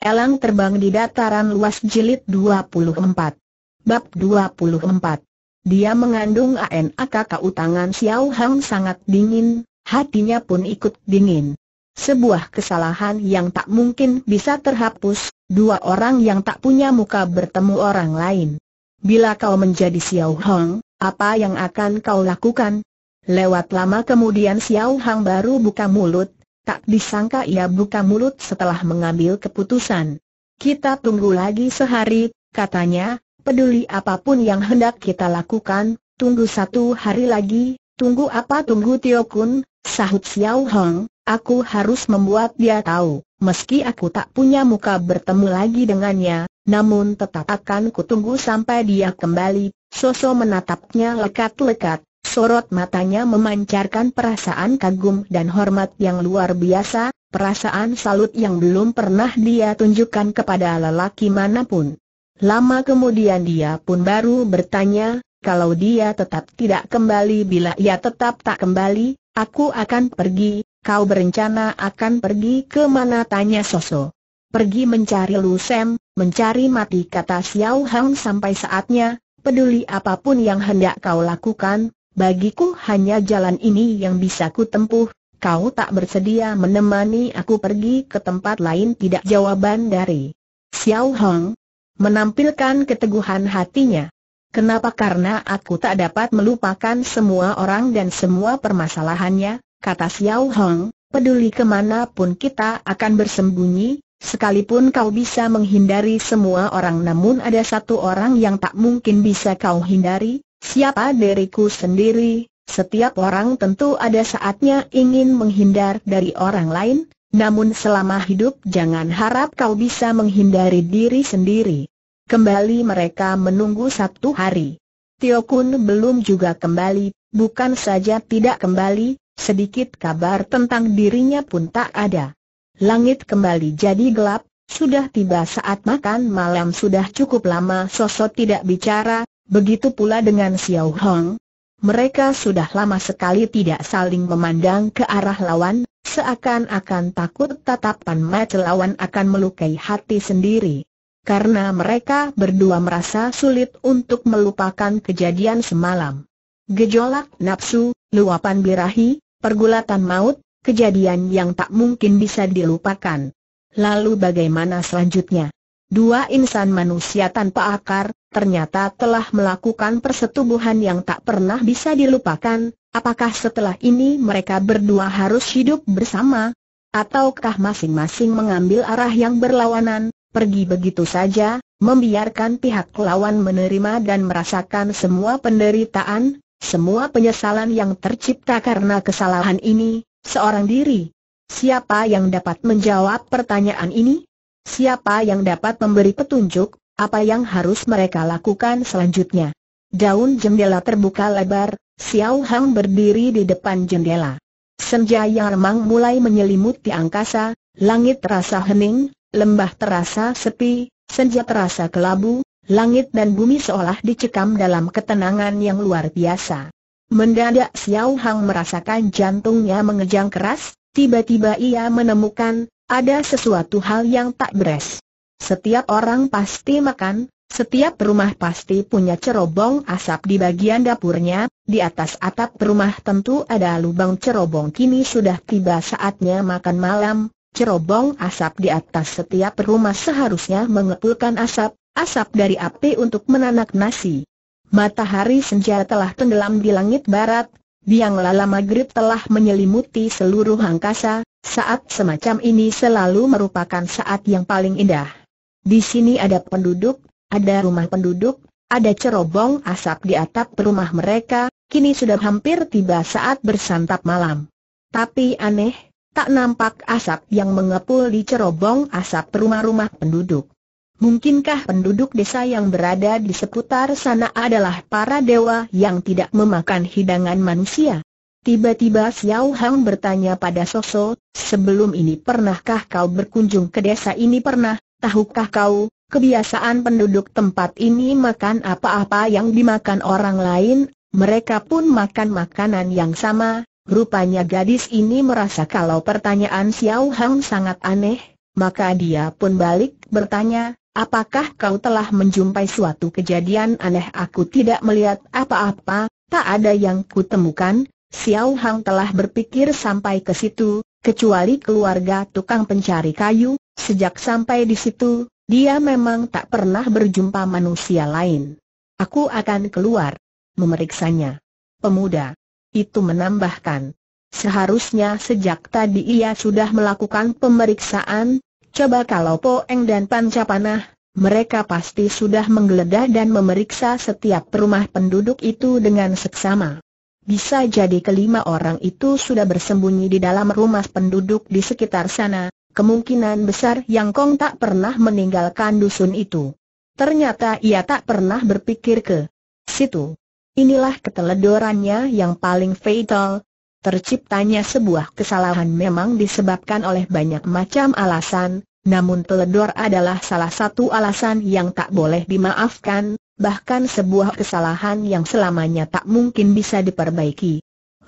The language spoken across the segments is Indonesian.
Elang terbang di dataran luas jilid 24. Bab 24. Dia mengandung ANAKK utangan Xiao Hang sangat dingin, hatinya pun ikut dingin. Sebuah kesalahan yang tak mungkin bisa terhapus, dua orang yang tak punya muka bertemu orang lain. Bila kau menjadi Xiao Hang, apa yang akan kau lakukan? Lewat lama kemudian Xiao Hang baru buka mulut, Tak disangka ia buka mulut setelah mengambil keputusan. Kita tunggu lagi sehari, katanya, peduli apapun yang hendak kita lakukan, tunggu satu hari lagi, tunggu apa tunggu Tio Kun, sahut Xiao Hong, aku harus membuat dia tahu, meski aku tak punya muka bertemu lagi dengannya, namun tetap akan kutunggu sampai dia kembali, Soso menatapnya lekat-lekat, Sorot matanya memancarkan perasaan kagum dan hormat yang luar biasa, perasaan salut yang belum pernah dia tunjukkan kepada lelaki manapun. Lama kemudian dia pun baru bertanya, kalau dia tetap tidak kembali bila ia tetap tak kembali, aku akan pergi, kau berencana akan pergi ke mana tanya Soso. Pergi mencari Lu Sem, mencari mati kata Xiao Hang sampai saatnya, peduli apapun yang hendak kau lakukan, Bagiku hanya jalan ini yang bisa ku tempuh, kau tak bersedia menemani aku pergi ke tempat lain tidak jawaban dari Xiao Hong menampilkan keteguhan hatinya. Kenapa karena aku tak dapat melupakan semua orang dan semua permasalahannya, kata Xiao Hong, peduli kemanapun kita akan bersembunyi, Sekalipun kau bisa menghindari semua orang namun ada satu orang yang tak mungkin bisa kau hindari, Siapa diriku sendiri, setiap orang tentu ada saatnya ingin menghindar dari orang lain, namun selama hidup jangan harap kau bisa menghindari diri sendiri. Kembali mereka menunggu satu hari. Tio Kun belum juga kembali, bukan saja tidak kembali, sedikit kabar tentang dirinya pun tak ada. Langit kembali jadi gelap, sudah tiba saat makan malam sudah cukup lama Sosok tidak bicara, Begitu pula dengan Xiao Hong. Mereka sudah lama sekali tidak saling memandang ke arah lawan, seakan-akan takut tatapan mata lawan akan melukai hati sendiri. Karena mereka berdua merasa sulit untuk melupakan kejadian semalam. Gejolak nafsu, luapan birahi, pergulatan maut, kejadian yang tak mungkin bisa dilupakan. Lalu bagaimana selanjutnya? Dua insan manusia tanpa akar, ternyata telah melakukan persetubuhan yang tak pernah bisa dilupakan, apakah setelah ini mereka berdua harus hidup bersama? Ataukah masing-masing mengambil arah yang berlawanan, pergi begitu saja, membiarkan pihak lawan menerima dan merasakan semua penderitaan, semua penyesalan yang tercipta karena kesalahan ini, seorang diri? Siapa yang dapat menjawab pertanyaan ini? Siapa yang dapat memberi petunjuk? Apa yang harus mereka lakukan selanjutnya? Daun jendela terbuka lebar, Xiao Hang berdiri di depan jendela. Senja yang remang mulai menyelimuti angkasa, langit terasa hening, lembah terasa sepi, senja terasa kelabu, langit dan bumi seolah dicekam dalam ketenangan yang luar biasa. Mendadak Xiao Hang merasakan jantungnya mengejang keras, tiba-tiba ia menemukan, ada sesuatu hal yang tak beres. Setiap orang pasti makan, setiap rumah pasti punya cerobong asap di bagian dapurnya, di atas atap rumah tentu ada lubang cerobong kini sudah tiba saatnya makan malam, cerobong asap di atas setiap rumah seharusnya mengepulkan asap, asap dari api untuk menanak nasi. Matahari senja telah tenggelam di langit barat, biang lala maghrib telah menyelimuti seluruh angkasa, saat semacam ini selalu merupakan saat yang paling indah. Di sini ada penduduk, ada rumah penduduk, ada cerobong asap di atap rumah mereka, kini sudah hampir tiba saat bersantap malam. Tapi aneh, tak nampak asap yang mengepul di cerobong asap rumah-rumah penduduk. Mungkinkah penduduk desa yang berada di seputar sana adalah para dewa yang tidak memakan hidangan manusia? Tiba-tiba Xiao Hang bertanya pada Soso, sebelum ini pernahkah kau berkunjung ke desa ini pernah? Tahukah kau, kebiasaan penduduk tempat ini makan apa-apa yang dimakan orang lain, mereka pun makan makanan yang sama. Rupanya gadis ini merasa kalau pertanyaan Xiao Hang sangat aneh, maka dia pun balik bertanya, apakah kau telah menjumpai suatu kejadian aneh aku tidak melihat apa-apa, tak ada yang kutemukan, Xiao Hang telah berpikir sampai ke situ, kecuali keluarga tukang pencari kayu, Sejak sampai di situ, dia memang tak pernah berjumpa manusia lain. Aku akan keluar. Memeriksanya. Pemuda. Itu menambahkan. Seharusnya sejak tadi ia sudah melakukan pemeriksaan, coba kalau Poeng dan Pancapanah, mereka pasti sudah menggeledah dan memeriksa setiap rumah penduduk itu dengan seksama. Bisa jadi kelima orang itu sudah bersembunyi di dalam rumah penduduk di sekitar sana, kemungkinan besar Yang Kong tak pernah meninggalkan dusun itu. Ternyata ia tak pernah berpikir ke situ. Inilah keteledorannya yang paling fatal. Terciptanya sebuah kesalahan memang disebabkan oleh banyak macam alasan, namun teledor adalah salah satu alasan yang tak boleh dimaafkan, bahkan sebuah kesalahan yang selamanya tak mungkin bisa diperbaiki.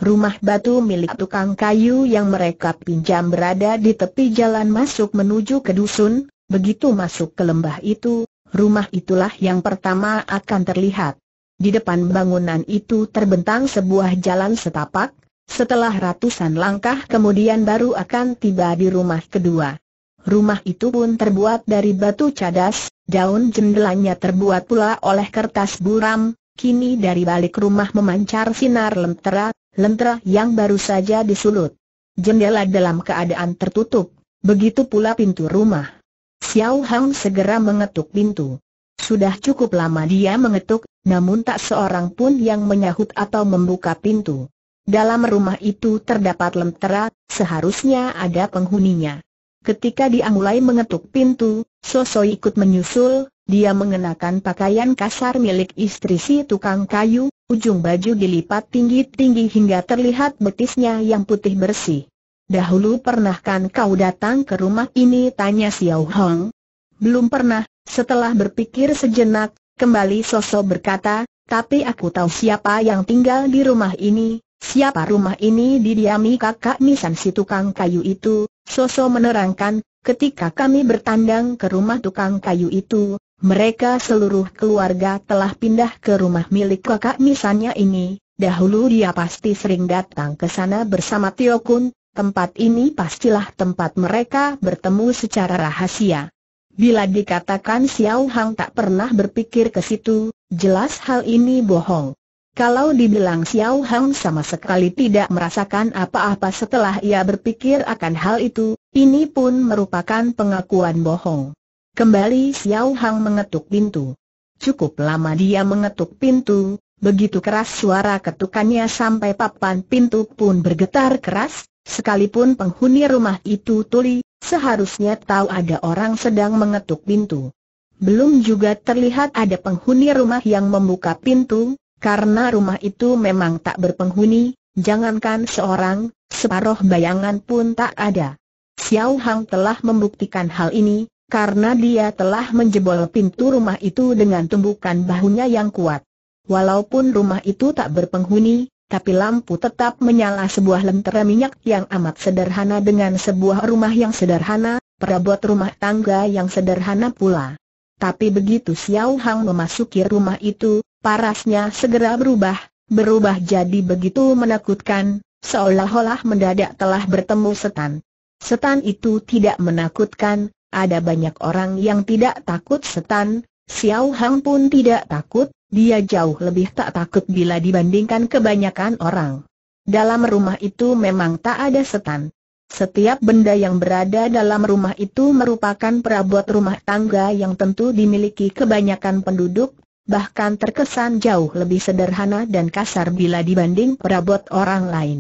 Rumah batu milik tukang kayu yang mereka pinjam berada di tepi jalan masuk menuju ke dusun, begitu masuk ke lembah itu, rumah itulah yang pertama akan terlihat. Di depan bangunan itu terbentang sebuah jalan setapak, setelah ratusan langkah kemudian baru akan tiba di rumah kedua. Rumah itu pun terbuat dari batu cadas, daun jendelanya terbuat pula oleh kertas buram, kini dari balik rumah memancar sinar lentera, lentera yang baru saja disulut. Jendela dalam keadaan tertutup, begitu pula pintu rumah. Xiao Hang segera mengetuk pintu. Sudah cukup lama dia mengetuk, namun tak seorang pun yang menyahut atau membuka pintu. Dalam rumah itu terdapat lentera, seharusnya ada penghuninya. Ketika dia mulai mengetuk pintu, Soso ikut menyusul, dia mengenakan pakaian kasar milik istri si tukang kayu, Ujung baju dilipat tinggi-tinggi hingga terlihat betisnya yang putih bersih. Dahulu pernahkan kau datang ke rumah ini? Tanya Xiao Hong. Belum pernah, setelah berpikir sejenak, kembali Soso berkata, tapi aku tahu siapa yang tinggal di rumah ini, siapa rumah ini didiami kakak Nisan si tukang kayu itu. Soso menerangkan, ketika kami bertandang ke rumah tukang kayu itu, mereka seluruh keluarga telah pindah ke rumah milik kakak misannya ini, dahulu dia pasti sering datang ke sana bersama Tio Kun, tempat ini pastilah tempat mereka bertemu secara rahasia. Bila dikatakan Xiao Hang tak pernah berpikir ke situ, jelas hal ini bohong. Kalau dibilang Xiao Hang sama sekali tidak merasakan apa-apa setelah ia berpikir akan hal itu, ini pun merupakan pengakuan bohong. Kembali Xiao Hang mengetuk pintu. Cukup lama dia mengetuk pintu, begitu keras suara ketukannya sampai papan pintu pun bergetar keras, sekalipun penghuni rumah itu tuli, seharusnya tahu ada orang sedang mengetuk pintu. Belum juga terlihat ada penghuni rumah yang membuka pintu, karena rumah itu memang tak berpenghuni, jangankan seorang, separoh bayangan pun tak ada. Xiao Hang telah membuktikan hal ini, karena dia telah menjebol pintu rumah itu dengan tumbukan bahunya yang kuat. Walaupun rumah itu tak berpenghuni, tapi lampu tetap menyala sebuah lentera minyak yang amat sederhana dengan sebuah rumah yang sederhana, perabot rumah tangga yang sederhana pula. Tapi begitu Xiao Hang memasuki rumah itu, parasnya segera berubah, berubah jadi begitu menakutkan, seolah-olah mendadak telah bertemu setan. Setan itu tidak menakutkan, ada banyak orang yang tidak takut setan, Xiao Hang pun tidak takut, dia jauh lebih tak takut bila dibandingkan kebanyakan orang. Dalam rumah itu memang tak ada setan. Setiap benda yang berada dalam rumah itu merupakan perabot rumah tangga yang tentu dimiliki kebanyakan penduduk, bahkan terkesan jauh lebih sederhana dan kasar bila dibanding perabot orang lain.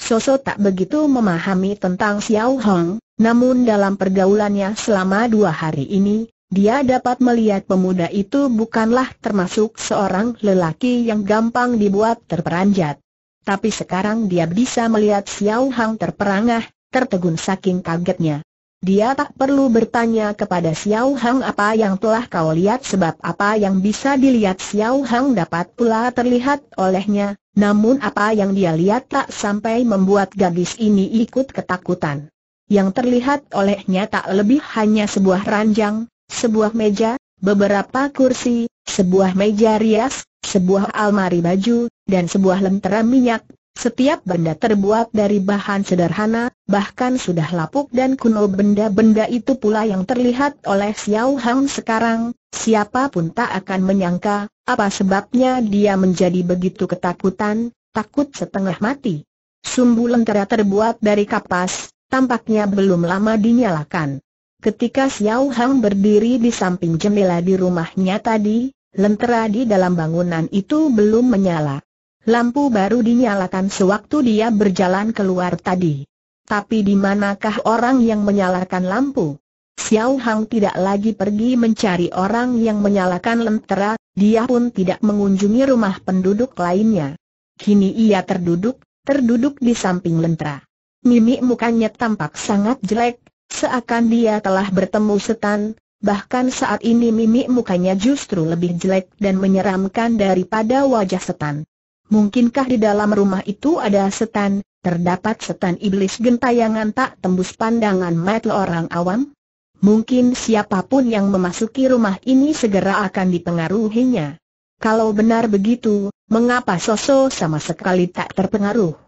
Soso tak begitu memahami tentang Xiao Hong, namun dalam pergaulannya selama dua hari ini, dia dapat melihat pemuda itu bukanlah termasuk seorang lelaki yang gampang dibuat terperanjat. Tapi sekarang dia bisa melihat Xiao Hang terperangah, tertegun saking kagetnya. Dia tak perlu bertanya kepada Xiao Hang apa yang telah kau lihat sebab apa yang bisa dilihat Xiao Hang dapat pula terlihat olehnya, namun apa yang dia lihat tak sampai membuat gadis ini ikut ketakutan yang terlihat olehnya tak lebih hanya sebuah ranjang, sebuah meja, beberapa kursi, sebuah meja rias, sebuah almari baju, dan sebuah lentera minyak. Setiap benda terbuat dari bahan sederhana, bahkan sudah lapuk dan kuno benda-benda itu pula yang terlihat oleh Xiao Hang sekarang, siapapun tak akan menyangka, apa sebabnya dia menjadi begitu ketakutan, takut setengah mati. Sumbu lentera terbuat dari kapas, tampaknya belum lama dinyalakan. Ketika Xiao Hang berdiri di samping jendela di rumahnya tadi, lentera di dalam bangunan itu belum menyala. Lampu baru dinyalakan sewaktu dia berjalan keluar tadi. Tapi di manakah orang yang menyalakan lampu? Xiao Hang tidak lagi pergi mencari orang yang menyalakan lentera, dia pun tidak mengunjungi rumah penduduk lainnya. Kini ia terduduk, terduduk di samping lentera. Mimik mukanya tampak sangat jelek, seakan dia telah bertemu setan, bahkan saat ini mimik mukanya justru lebih jelek dan menyeramkan daripada wajah setan. Mungkinkah di dalam rumah itu ada setan, terdapat setan iblis gentayangan tak tembus pandangan mata orang awam? Mungkin siapapun yang memasuki rumah ini segera akan dipengaruhinya. Kalau benar begitu, mengapa Soso sama sekali tak terpengaruh?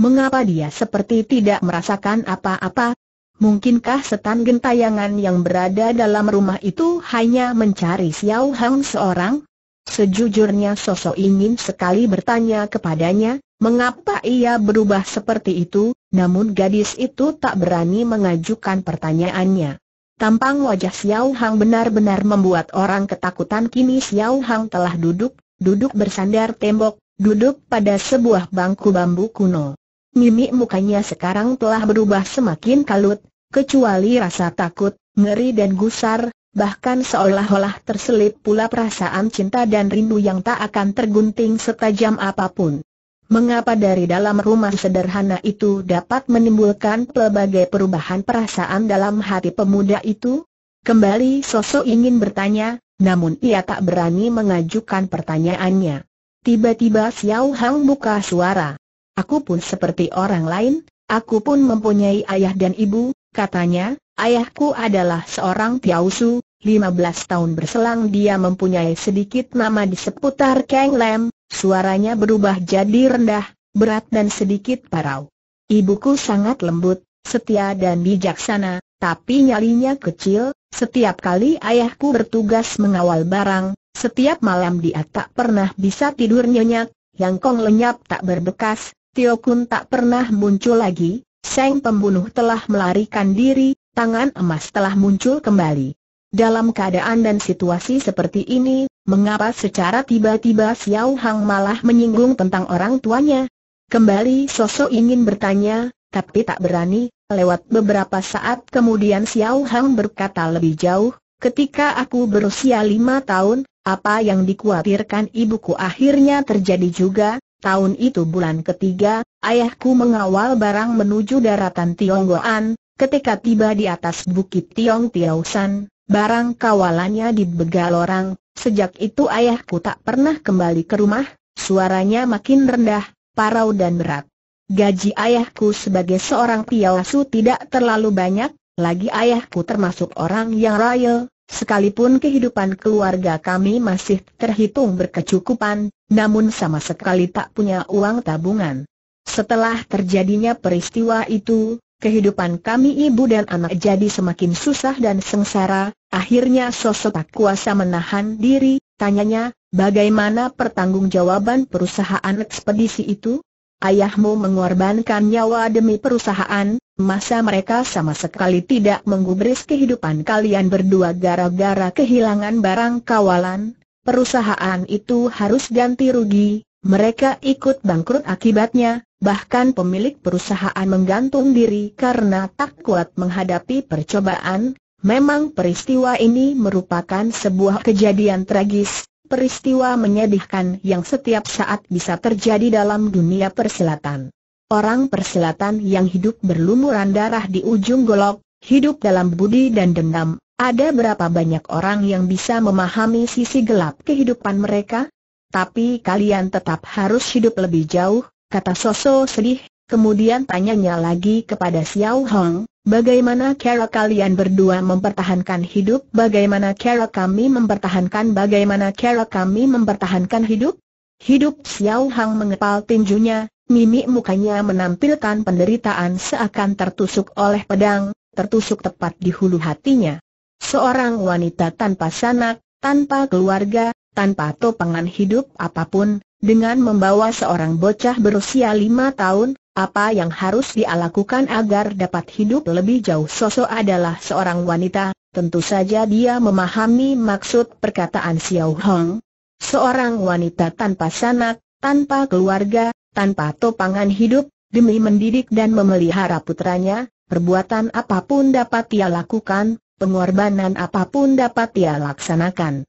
Mengapa dia seperti tidak merasakan apa-apa? Mungkinkah setan gentayangan yang berada dalam rumah itu hanya mencari Xiao Hang seorang? Sejujurnya sosok ingin sekali bertanya kepadanya, mengapa ia berubah seperti itu, namun gadis itu tak berani mengajukan pertanyaannya. Tampang wajah Xiao Hang benar-benar membuat orang ketakutan kini Xiao Hang telah duduk, duduk bersandar tembok, duduk pada sebuah bangku bambu kuno. Mimik mukanya sekarang telah berubah semakin kalut, kecuali rasa takut, ngeri dan gusar, bahkan seolah-olah terselip pula perasaan cinta dan rindu yang tak akan tergunting setajam apapun. Mengapa dari dalam rumah sederhana itu dapat menimbulkan pelbagai perubahan perasaan dalam hati pemuda itu? Kembali sosok ingin bertanya, namun ia tak berani mengajukan pertanyaannya. Tiba-tiba Xiao Hang buka suara. Aku pun seperti orang lain, aku pun mempunyai ayah dan ibu, katanya, ayahku adalah seorang Tiausu, 15 tahun berselang dia mempunyai sedikit nama di seputar Kang Lam. suaranya berubah jadi rendah, berat dan sedikit parau. Ibuku sangat lembut, setia dan bijaksana, tapi nyalinya kecil, setiap kali ayahku bertugas mengawal barang, setiap malam dia tak pernah bisa tidur nyenyak, yang kong lenyap tak berbekas, Tio Kun tak pernah muncul lagi, Seng pembunuh telah melarikan diri, tangan emas telah muncul kembali. Dalam keadaan dan situasi seperti ini, mengapa secara tiba-tiba Xiao Hang malah menyinggung tentang orang tuanya? Kembali sosok ingin bertanya, tapi tak berani, lewat beberapa saat kemudian Xiao Hang berkata lebih jauh, ketika aku berusia lima tahun, apa yang dikhawatirkan ibuku akhirnya terjadi juga, Tahun itu bulan ketiga, ayahku mengawal barang menuju daratan Tionggoan, ketika tiba di atas bukit Tiong Tiausan, barang kawalannya dibegal orang, sejak itu ayahku tak pernah kembali ke rumah, suaranya makin rendah, parau dan berat. Gaji ayahku sebagai seorang piawasu tidak terlalu banyak, lagi ayahku termasuk orang yang royal, Sekalipun kehidupan keluarga kami masih terhitung berkecukupan, namun sama sekali tak punya uang tabungan. Setelah terjadinya peristiwa itu, kehidupan kami ibu dan anak jadi semakin susah dan sengsara, akhirnya sosok tak kuasa menahan diri, tanyanya, bagaimana pertanggungjawaban perusahaan ekspedisi itu? ayahmu mengorbankan nyawa demi perusahaan, masa mereka sama sekali tidak menggubris kehidupan kalian berdua gara-gara kehilangan barang kawalan, perusahaan itu harus ganti rugi, mereka ikut bangkrut akibatnya, bahkan pemilik perusahaan menggantung diri karena tak kuat menghadapi percobaan, memang peristiwa ini merupakan sebuah kejadian tragis, peristiwa menyedihkan yang setiap saat bisa terjadi dalam dunia perselatan. Orang perselatan yang hidup berlumuran darah di ujung golok, hidup dalam budi dan dendam, ada berapa banyak orang yang bisa memahami sisi gelap kehidupan mereka? Tapi kalian tetap harus hidup lebih jauh, kata Soso sedih, kemudian tanyanya lagi kepada Xiao Hong, Bagaimana cara kalian berdua mempertahankan hidup? Bagaimana cara kami mempertahankan? Bagaimana cara kami mempertahankan hidup? Hidup Xiao Hang mengepal tinjunya, mimik mukanya menampilkan penderitaan seakan tertusuk oleh pedang, tertusuk tepat di hulu hatinya. Seorang wanita tanpa sanak, tanpa keluarga, tanpa topangan hidup apapun, dengan membawa seorang bocah berusia lima tahun, apa yang harus dia lakukan agar dapat hidup lebih jauh Soso adalah seorang wanita, tentu saja dia memahami maksud perkataan Xiao Hong. Seorang wanita tanpa sanak, tanpa keluarga, tanpa topangan hidup, demi mendidik dan memelihara putranya, perbuatan apapun dapat dia lakukan, pengorbanan apapun dapat dia laksanakan.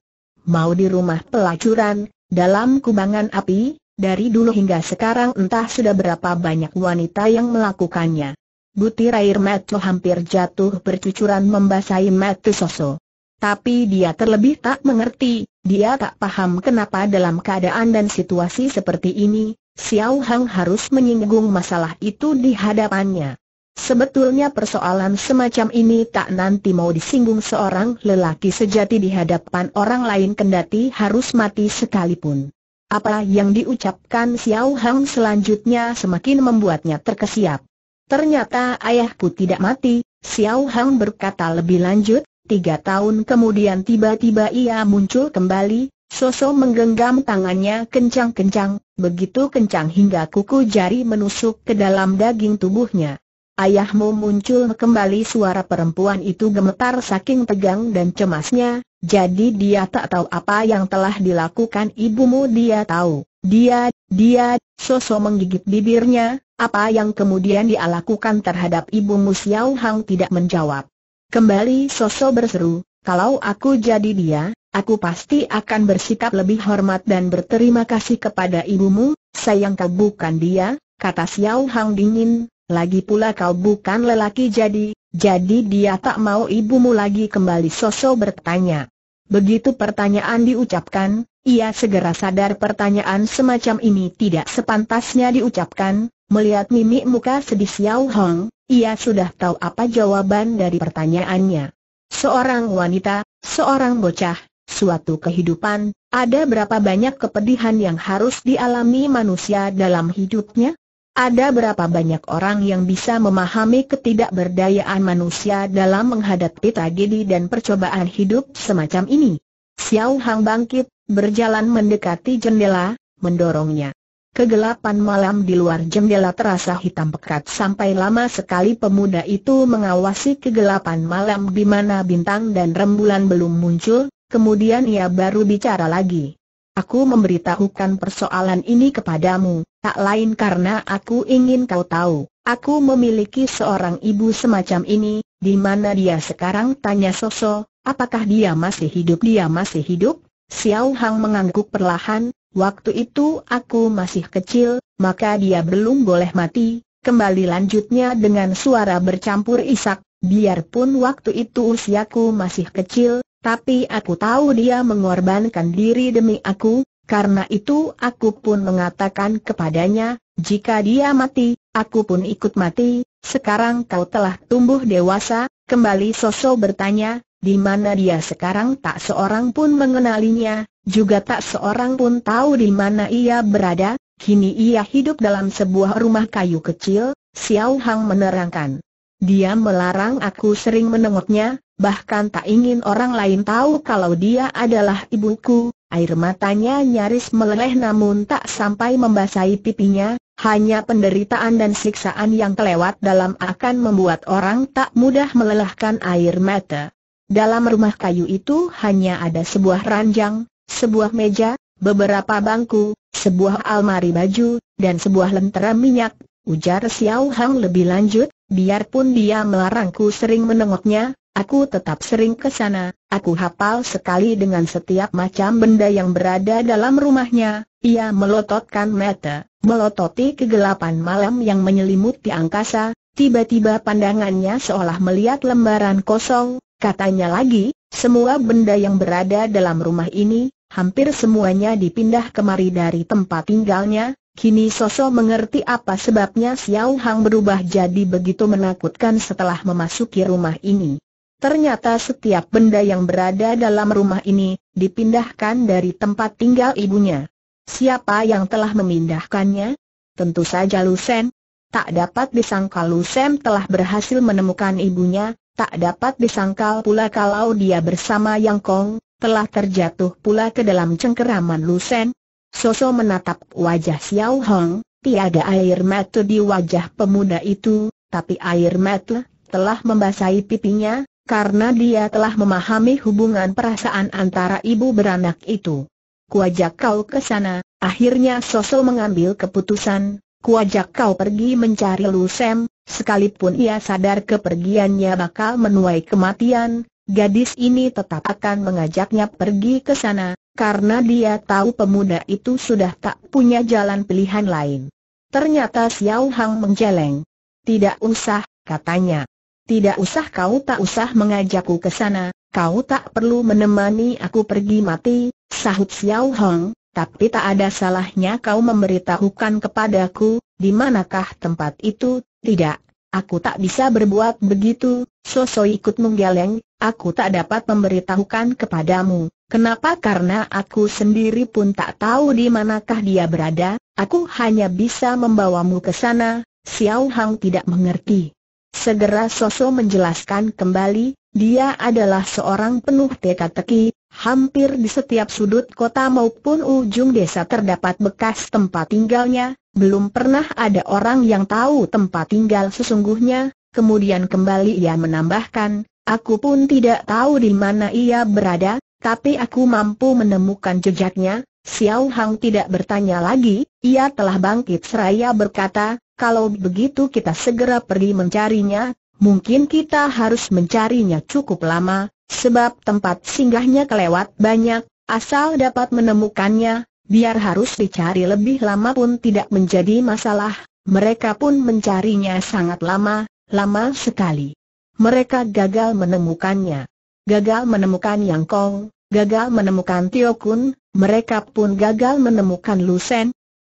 Mau di rumah pelacuran, dalam kubangan api, dari dulu hingga sekarang entah sudah berapa banyak wanita yang melakukannya. Butir air mata hampir jatuh bercucuran membasahi mata Soso. Tapi dia terlebih tak mengerti, dia tak paham kenapa dalam keadaan dan situasi seperti ini, Xiao Hang harus menyinggung masalah itu di hadapannya. Sebetulnya persoalan semacam ini tak nanti mau disinggung seorang lelaki sejati di hadapan orang lain kendati harus mati sekalipun. Apa yang diucapkan Xiao Hang selanjutnya semakin membuatnya terkesiap. Ternyata ayahku tidak mati, Xiao Hang berkata lebih lanjut, tiga tahun kemudian tiba-tiba ia muncul kembali, Soso menggenggam tangannya kencang-kencang, begitu kencang hingga kuku jari menusuk ke dalam daging tubuhnya. Ayahmu muncul kembali suara perempuan itu gemetar saking tegang dan cemasnya, jadi dia tak tahu apa yang telah dilakukan ibumu dia tahu. Dia, dia, sosok menggigit bibirnya, apa yang kemudian dia lakukan terhadap ibumu Xiao Hang tidak menjawab. Kembali sosok berseru, kalau aku jadi dia, aku pasti akan bersikap lebih hormat dan berterima kasih kepada ibumu, sayang kau bukan dia, kata Xiao Hang dingin, lagi pula kau bukan lelaki jadi, jadi dia tak mau ibumu lagi kembali Soso bertanya. Begitu pertanyaan diucapkan, ia segera sadar pertanyaan semacam ini tidak sepantasnya diucapkan, melihat mimik muka sedih Xiao Hong, ia sudah tahu apa jawaban dari pertanyaannya. Seorang wanita, seorang bocah, suatu kehidupan, ada berapa banyak kepedihan yang harus dialami manusia dalam hidupnya? Ada berapa banyak orang yang bisa memahami ketidakberdayaan manusia dalam menghadapi tragedi dan percobaan hidup semacam ini? Xiao Hang bangkit, berjalan mendekati jendela, mendorongnya. Kegelapan malam di luar jendela terasa hitam pekat sampai lama sekali pemuda itu mengawasi kegelapan malam di mana bintang dan rembulan belum muncul, kemudian ia baru bicara lagi. Aku memberitahukan persoalan ini kepadamu, Tak lain karena aku ingin kau tahu, aku memiliki seorang ibu semacam ini, di mana dia sekarang tanya Soso, apakah dia masih hidup? Dia masih hidup? Xiao Hang mengangguk perlahan, waktu itu aku masih kecil, maka dia belum boleh mati, kembali lanjutnya dengan suara bercampur isak, biarpun waktu itu usiaku masih kecil, tapi aku tahu dia mengorbankan diri demi aku, karena itu aku pun mengatakan kepadanya, jika dia mati, aku pun ikut mati, sekarang kau telah tumbuh dewasa, kembali Soso bertanya, di mana dia sekarang tak seorang pun mengenalinya, juga tak seorang pun tahu di mana ia berada, kini ia hidup dalam sebuah rumah kayu kecil, Xiao Hang menerangkan. Dia melarang aku sering menengoknya, bahkan tak ingin orang lain tahu kalau dia adalah ibuku, Air matanya nyaris meleleh namun tak sampai membasahi pipinya, hanya penderitaan dan siksaan yang kelewat dalam akan membuat orang tak mudah melelahkan air mata. Dalam rumah kayu itu hanya ada sebuah ranjang, sebuah meja, beberapa bangku, sebuah almari baju, dan sebuah lentera minyak, ujar Xiao Hang lebih lanjut, biarpun dia melarangku sering menengoknya, Aku tetap sering ke sana, aku hafal sekali dengan setiap macam benda yang berada dalam rumahnya, ia melototkan mata, melototi kegelapan malam yang menyelimuti angkasa, tiba-tiba pandangannya seolah melihat lembaran kosong, katanya lagi, semua benda yang berada dalam rumah ini, hampir semuanya dipindah kemari dari tempat tinggalnya, Kini Soso mengerti apa sebabnya Xiao Hang berubah jadi begitu menakutkan setelah memasuki rumah ini. Ternyata setiap benda yang berada dalam rumah ini, dipindahkan dari tempat tinggal ibunya. Siapa yang telah memindahkannya? Tentu saja Lusen. Tak dapat disangkal Lusen telah berhasil menemukan ibunya, tak dapat disangkal pula kalau dia bersama Yang Kong, telah terjatuh pula ke dalam cengkeraman Lusen. Soso menatap wajah Xiao Hong, tiada air mata di wajah pemuda itu, tapi air mata telah membasahi pipinya, karena dia telah memahami hubungan perasaan antara ibu beranak itu. Kuajak kau ke sana, akhirnya Soso mengambil keputusan, kuajak kau pergi mencari Lusem, sekalipun ia sadar kepergiannya bakal menuai kematian, gadis ini tetap akan mengajaknya pergi ke sana, karena dia tahu pemuda itu sudah tak punya jalan pilihan lain. Ternyata Xiao Hang menjeleng. Tidak usah, katanya. Tidak usah kau tak usah mengajakku ke sana, kau tak perlu menemani aku pergi mati, sahut Xiao Hong, tapi tak ada salahnya kau memberitahukan kepadaku, di manakah tempat itu, tidak, aku tak bisa berbuat begitu, Soso ikut menggeleng, aku tak dapat memberitahukan kepadamu, kenapa karena aku sendiri pun tak tahu di manakah dia berada, aku hanya bisa membawamu ke sana, Xiao Hang tidak mengerti. Segera Soso menjelaskan kembali, dia adalah seorang penuh teka teki, hampir di setiap sudut kota maupun ujung desa terdapat bekas tempat tinggalnya, belum pernah ada orang yang tahu tempat tinggal sesungguhnya, kemudian kembali ia menambahkan, aku pun tidak tahu di mana ia berada, tapi aku mampu menemukan jejaknya, Xiao Hang tidak bertanya lagi, ia telah bangkit seraya berkata, kalau begitu kita segera pergi mencarinya, mungkin kita harus mencarinya cukup lama, sebab tempat singgahnya kelewat banyak, asal dapat menemukannya, biar harus dicari lebih lama pun tidak menjadi masalah, mereka pun mencarinya sangat lama, lama sekali. Mereka gagal menemukannya. Gagal menemukan Yang Kong, gagal menemukan Tio Kun, mereka pun gagal menemukan Lusen.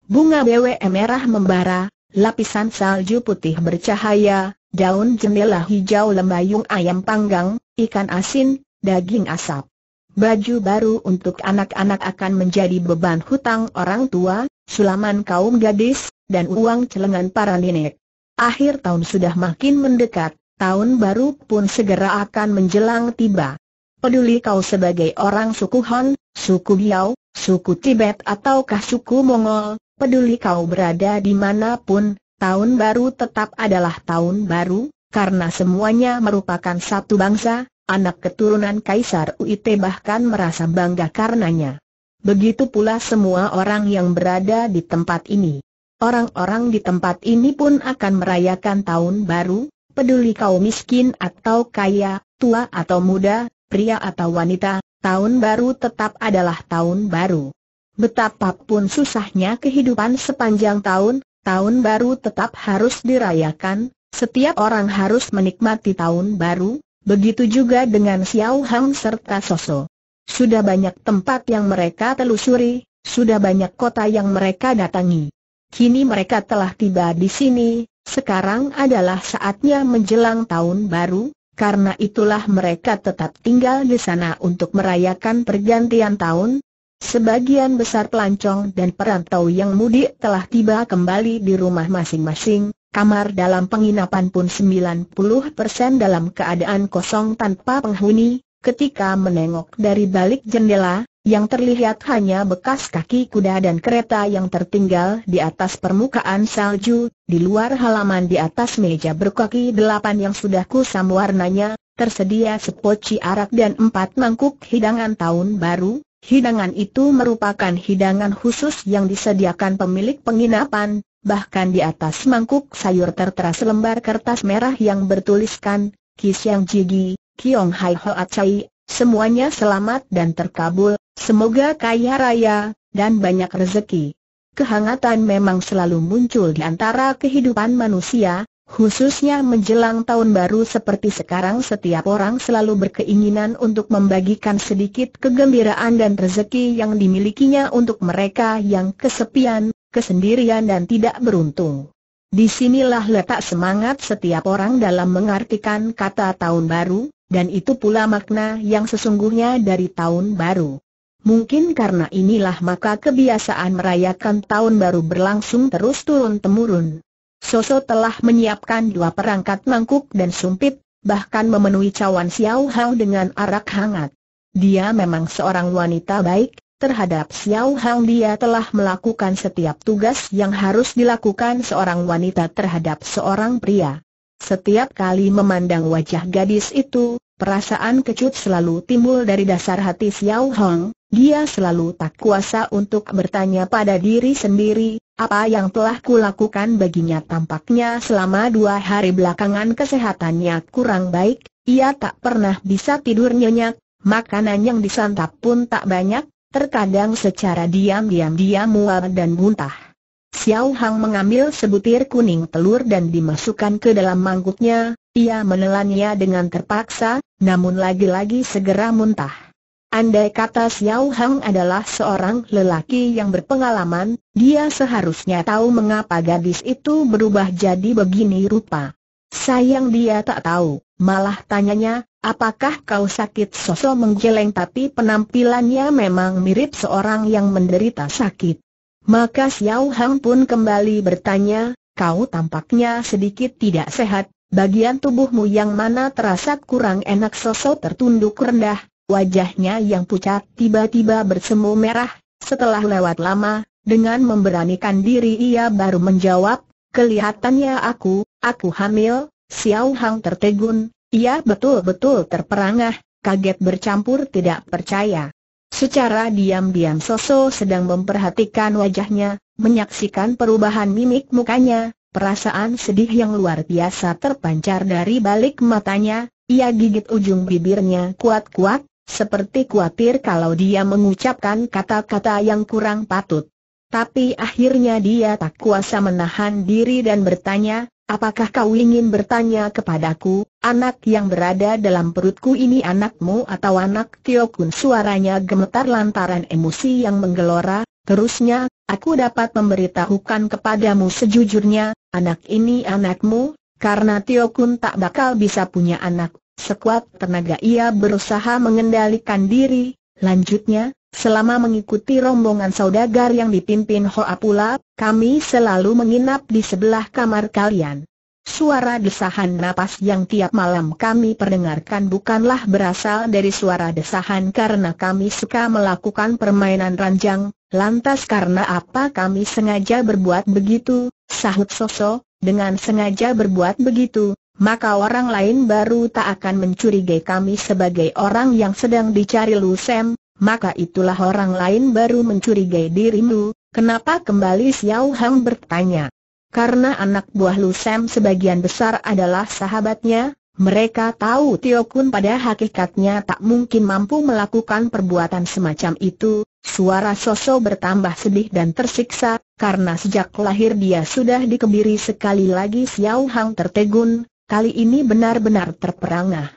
Bunga BWM merah membara, lapisan salju putih bercahaya, daun jendela hijau lembayung ayam panggang, ikan asin, daging asap. Baju baru untuk anak-anak akan menjadi beban hutang orang tua, sulaman kaum gadis, dan uang celengan para nenek. Akhir tahun sudah makin mendekat, tahun baru pun segera akan menjelang tiba. Peduli kau sebagai orang suku Han, suku Biao, suku Tibet ataukah suku Mongol, peduli kau berada di manapun, tahun baru tetap adalah tahun baru, karena semuanya merupakan satu bangsa, anak keturunan Kaisar UIT bahkan merasa bangga karenanya. Begitu pula semua orang yang berada di tempat ini. Orang-orang di tempat ini pun akan merayakan tahun baru, peduli kau miskin atau kaya, tua atau muda, pria atau wanita, tahun baru tetap adalah tahun baru. Betapapun susahnya kehidupan sepanjang tahun, tahun baru tetap harus dirayakan, setiap orang harus menikmati tahun baru, begitu juga dengan Xiao Hang serta Soso. Sudah banyak tempat yang mereka telusuri, sudah banyak kota yang mereka datangi. Kini mereka telah tiba di sini, sekarang adalah saatnya menjelang tahun baru, karena itulah mereka tetap tinggal di sana untuk merayakan pergantian tahun, Sebagian besar pelancong dan perantau yang mudik telah tiba kembali di rumah masing-masing, kamar dalam penginapan pun 90% dalam keadaan kosong tanpa penghuni, ketika menengok dari balik jendela, yang terlihat hanya bekas kaki kuda dan kereta yang tertinggal di atas permukaan salju, di luar halaman di atas meja berkaki delapan yang sudah kusam warnanya, tersedia sepoci arak dan empat mangkuk hidangan tahun baru, Hidangan itu merupakan hidangan khusus yang disediakan pemilik penginapan, bahkan di atas mangkuk sayur tertera selembar kertas merah yang bertuliskan, Kisiang Jigi, Kiong Hai Ho Acai, semuanya selamat dan terkabul, semoga kaya raya, dan banyak rezeki. Kehangatan memang selalu muncul di antara kehidupan manusia, Khususnya menjelang tahun baru seperti sekarang setiap orang selalu berkeinginan untuk membagikan sedikit kegembiraan dan rezeki yang dimilikinya untuk mereka yang kesepian, kesendirian dan tidak beruntung. Disinilah letak semangat setiap orang dalam mengartikan kata tahun baru, dan itu pula makna yang sesungguhnya dari tahun baru. Mungkin karena inilah maka kebiasaan merayakan tahun baru berlangsung terus turun-temurun. Soso telah menyiapkan dua perangkat mangkuk dan sumpit, bahkan memenuhi cawan Xiao Hao dengan arak hangat. Dia memang seorang wanita baik, terhadap Xiao Hao dia telah melakukan setiap tugas yang harus dilakukan seorang wanita terhadap seorang pria. Setiap kali memandang wajah gadis itu, perasaan kecut selalu timbul dari dasar hati Xiao Hong, dia selalu tak kuasa untuk bertanya pada diri sendiri, apa yang telah kulakukan baginya tampaknya selama dua hari belakangan kesehatannya kurang baik, ia tak pernah bisa tidur nyenyak, makanan yang disantap pun tak banyak, terkadang secara diam-diam dia mual dan muntah. Xiao Hang mengambil sebutir kuning telur dan dimasukkan ke dalam mangkuknya, ia menelannya dengan terpaksa, namun lagi-lagi segera muntah. Andai kata Xiao Hang adalah seorang lelaki yang berpengalaman, dia seharusnya tahu mengapa gadis itu berubah jadi begini rupa. Sayang dia tak tahu, malah tanyanya, apakah kau sakit Soso menggeleng tapi penampilannya memang mirip seorang yang menderita sakit. Maka Xiao Hang pun kembali bertanya, kau tampaknya sedikit tidak sehat, bagian tubuhmu yang mana terasa kurang enak Soso tertunduk rendah, Wajahnya yang pucat tiba-tiba bersemu merah, setelah lewat lama, dengan memberanikan diri ia baru menjawab, kelihatannya aku, aku hamil, Xiao Hang tertegun, ia betul-betul terperangah, kaget bercampur tidak percaya. Secara diam-diam Soso sedang memperhatikan wajahnya, menyaksikan perubahan mimik mukanya, perasaan sedih yang luar biasa terpancar dari balik matanya, ia gigit ujung bibirnya kuat-kuat, seperti khawatir kalau dia mengucapkan kata-kata yang kurang patut. Tapi akhirnya dia tak kuasa menahan diri dan bertanya, apakah kau ingin bertanya kepadaku, anak yang berada dalam perutku ini anakmu atau anak Tio Kun? Suaranya gemetar lantaran emosi yang menggelora, terusnya, aku dapat memberitahukan kepadamu sejujurnya, anak ini anakmu, karena Tio Kun tak bakal bisa punya anak Sekuat tenaga ia berusaha mengendalikan diri, lanjutnya, selama mengikuti rombongan saudagar yang dipimpin Hoa pula, kami selalu menginap di sebelah kamar kalian. Suara desahan napas yang tiap malam kami perdengarkan bukanlah berasal dari suara desahan karena kami suka melakukan permainan ranjang, lantas karena apa kami sengaja berbuat begitu, sahut Soso, dengan sengaja berbuat begitu, maka orang lain baru tak akan mencurigai kami sebagai orang yang sedang dicari Lu Sam, maka itulah orang lain baru mencurigai dirimu, kenapa kembali Xiao Hang bertanya. Karena anak buah Lu Sam sebagian besar adalah sahabatnya, mereka tahu Tio Kun pada hakikatnya tak mungkin mampu melakukan perbuatan semacam itu, suara Soso bertambah sedih dan tersiksa, karena sejak lahir dia sudah dikebiri sekali lagi Xiao Hang tertegun, kali ini benar-benar terperangah.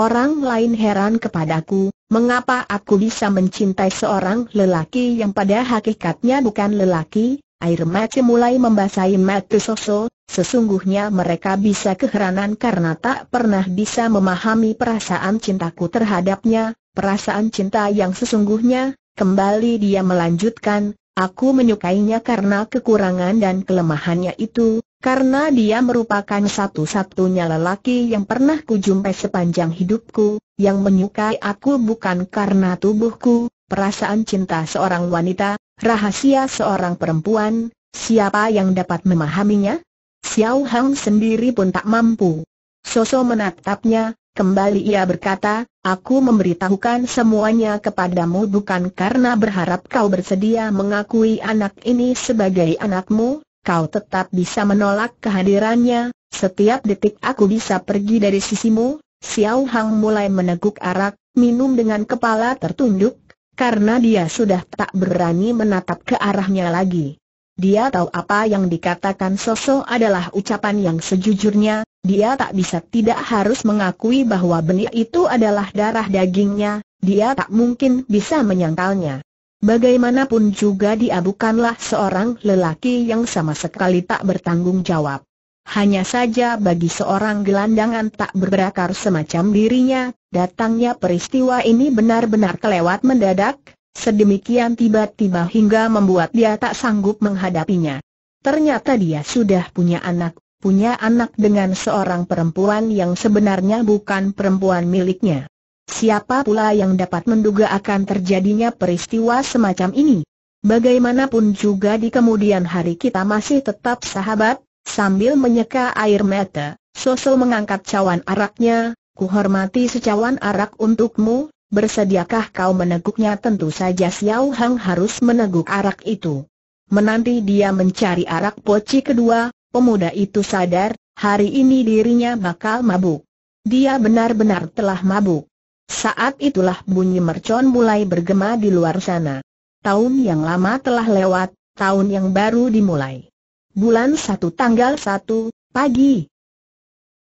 Orang lain heran kepadaku, mengapa aku bisa mencintai seorang lelaki yang pada hakikatnya bukan lelaki, air mata mulai membasahi mata Soso, sesungguhnya mereka bisa keheranan karena tak pernah bisa memahami perasaan cintaku terhadapnya, perasaan cinta yang sesungguhnya, kembali dia melanjutkan, aku menyukainya karena kekurangan dan kelemahannya itu, karena dia merupakan satu-satunya lelaki yang pernah kujumpai sepanjang hidupku, yang menyukai aku bukan karena tubuhku, perasaan cinta seorang wanita, rahasia seorang perempuan, siapa yang dapat memahaminya? Xiao Hang sendiri pun tak mampu. Soso menatapnya, kembali ia berkata, aku memberitahukan semuanya kepadamu bukan karena berharap kau bersedia mengakui anak ini sebagai anakmu, kau tetap bisa menolak kehadirannya, setiap detik aku bisa pergi dari sisimu, Xiao Hang mulai meneguk arak, minum dengan kepala tertunduk, karena dia sudah tak berani menatap ke arahnya lagi. Dia tahu apa yang dikatakan Soso adalah ucapan yang sejujurnya, dia tak bisa tidak harus mengakui bahwa benih itu adalah darah dagingnya, dia tak mungkin bisa menyangkalnya. Bagaimanapun juga dia bukanlah seorang lelaki yang sama sekali tak bertanggung jawab. Hanya saja bagi seorang gelandangan tak berakar semacam dirinya, datangnya peristiwa ini benar-benar kelewat mendadak, sedemikian tiba-tiba hingga membuat dia tak sanggup menghadapinya. Ternyata dia sudah punya anak, punya anak dengan seorang perempuan yang sebenarnya bukan perempuan miliknya. Siapa pula yang dapat menduga akan terjadinya peristiwa semacam ini? Bagaimanapun juga di kemudian hari kita masih tetap sahabat, sambil menyeka air mata, Soso mengangkat cawan araknya, kuhormati secawan arak untukmu, bersediakah kau meneguknya tentu saja Xiao Hang harus meneguk arak itu. Menanti dia mencari arak poci kedua, pemuda itu sadar, hari ini dirinya bakal mabuk. Dia benar-benar telah mabuk. Saat itulah bunyi mercon mulai bergema di luar sana. Tahun yang lama telah lewat, tahun yang baru dimulai. Bulan satu, tanggal satu, pagi,